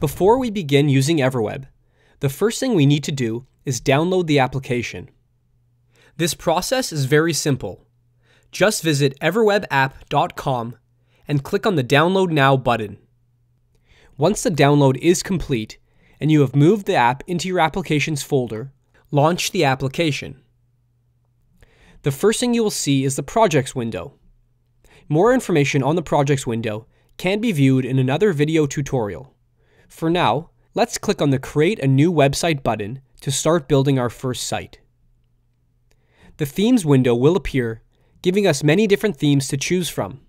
Before we begin using Everweb, the first thing we need to do is download the application. This process is very simple. Just visit everwebapp.com and click on the Download Now button. Once the download is complete and you have moved the app into your applications folder, launch the application. The first thing you will see is the projects window. More information on the projects window can be viewed in another video tutorial. For now, let's click on the Create a New Website button to start building our first site. The Themes window will appear, giving us many different themes to choose from.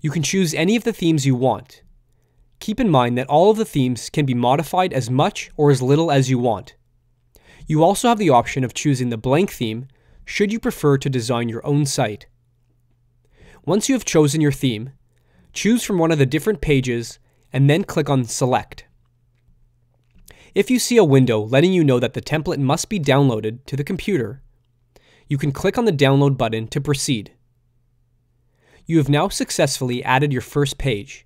You can choose any of the themes you want. Keep in mind that all of the themes can be modified as much or as little as you want. You also have the option of choosing the blank theme should you prefer to design your own site. Once you have chosen your theme, choose from one of the different pages and then click on Select. If you see a window letting you know that the template must be downloaded to the computer, you can click on the Download button to proceed. You have now successfully added your first page.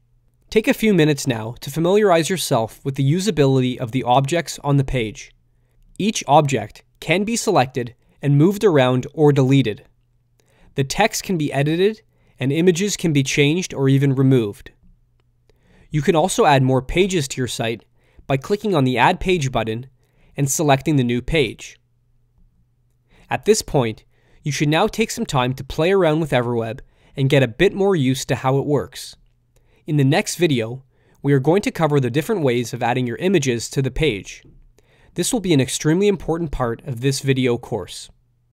Take a few minutes now to familiarize yourself with the usability of the objects on the page. Each object can be selected and moved around or deleted. The text can be edited, and images can be changed or even removed. You can also add more pages to your site by clicking on the Add Page button and selecting the new page. At this point, you should now take some time to play around with Everweb and get a bit more used to how it works. In the next video, we are going to cover the different ways of adding your images to the page. This will be an extremely important part of this video course.